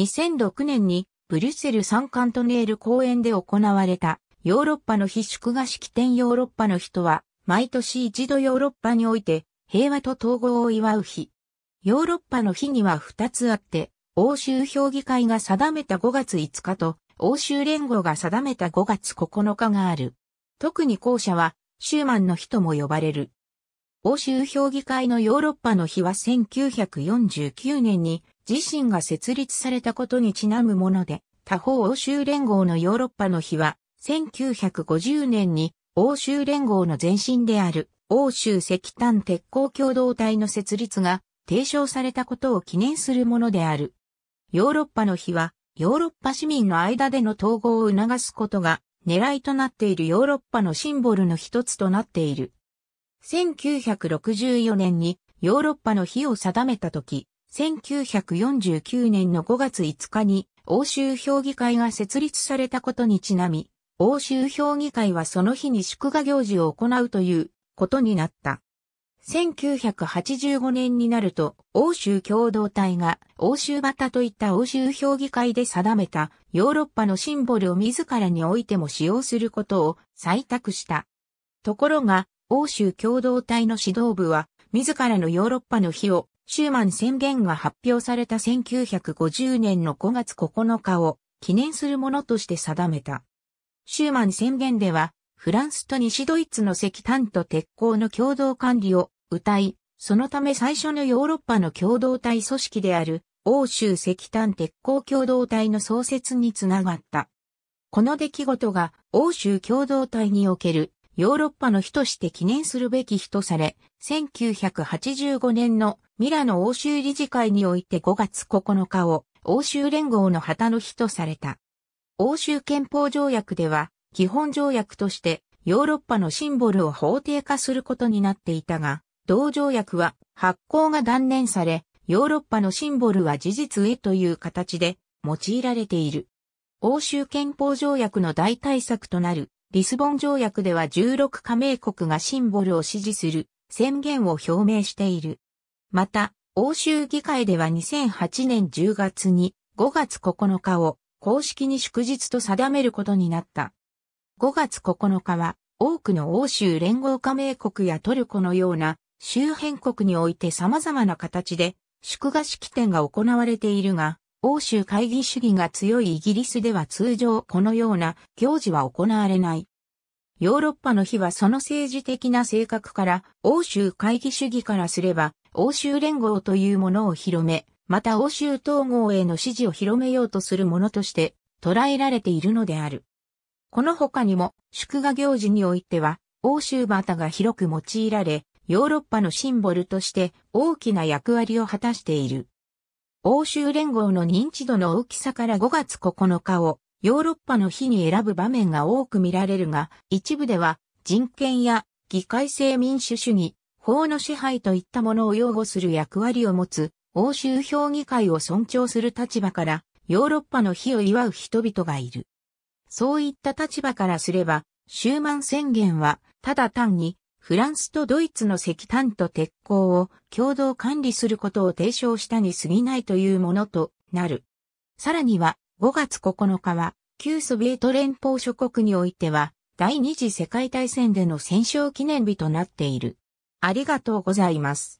2006年にブリュッセルサンカントネール公園で行われたヨーロッパの非祝賀式典ヨーロッパの人は毎年一度ヨーロッパにおいて平和と統合を祝う日。ヨーロッパの日には2つあって、欧州評議会が定めた5月5日と欧州連合が定めた5月9日がある。特に後者はシューマンの日とも呼ばれる。欧州評議会のヨーロッパの日は1949年に自身が設立されたことにちなむもので、他方欧州連合のヨーロッパの日は1950年に欧州連合の前身である欧州石炭鉄鋼共同体の設立が提唱されたことを記念するものである。ヨーロッパの日はヨーロッパ市民の間での統合を促すことが狙いとなっているヨーロッパのシンボルの一つとなっている。1964年にヨーロッパの日を定めたとき、1949年の5月5日に欧州評議会が設立されたことにちなみ、欧州評議会はその日に祝賀行事を行うということになった。1985年になると、欧州共同体が欧州旗といった欧州評議会で定めたヨーロッパのシンボルを自らにおいても使用することを採択した。ところが、欧州共同体の指導部は、自らのヨーロッパの日を、シューマン宣言が発表された1950年の5月9日を記念するものとして定めた。シューマン宣言では、フランスと西ドイツの石炭と鉄鋼の共同管理を謳い、そのため最初のヨーロッパの共同体組織である欧州石炭鉄鋼共同体の創設につながった。この出来事が欧州共同体におけるヨーロッパの日として記念するべき日とされ、1985年のミラノ欧州理事会において5月9日を欧州連合の旗の日とされた。欧州憲法条約では、基本条約としてヨーロッパのシンボルを法定化することになっていたが、同条約は発行が断念され、ヨーロッパのシンボルは事実へという形で用いられている。欧州憲法条約の代替策となるリスボン条約では16加盟国がシンボルを支持する宣言を表明している。また、欧州議会では2008年10月に5月9日を公式に祝日と定めることになった。5月9日は多くの欧州連合加盟国やトルコのような周辺国において様々な形で祝賀式典が行われているが、欧州会議主義が強いイギリスでは通常このような行事は行われない。ヨーロッパの日はその政治的な性格から欧州会議主義からすれば欧州連合というものを広め、また欧州統合への支持を広めようとするものとして捉えられているのである。この他にも祝賀行事においては欧州旗が広く用いられ、ヨーロッパのシンボルとして大きな役割を果たしている。欧州連合の認知度の大きさから5月9日をヨーロッパの日に選ぶ場面が多く見られるが、一部では人権や議会制民主主義、法の支配といったものを擁護する役割を持つ欧州評議会を尊重する立場からヨーロッパの日を祝う人々がいる。そういった立場からすれば、シューマン宣言はただ単にフランスとドイツの石炭と鉄鋼を共同管理することを提唱したに過ぎないというものとなる。さらには、5月9日は、旧ソビエト連邦諸国においては、第二次世界大戦での戦勝記念日となっている。ありがとうございます。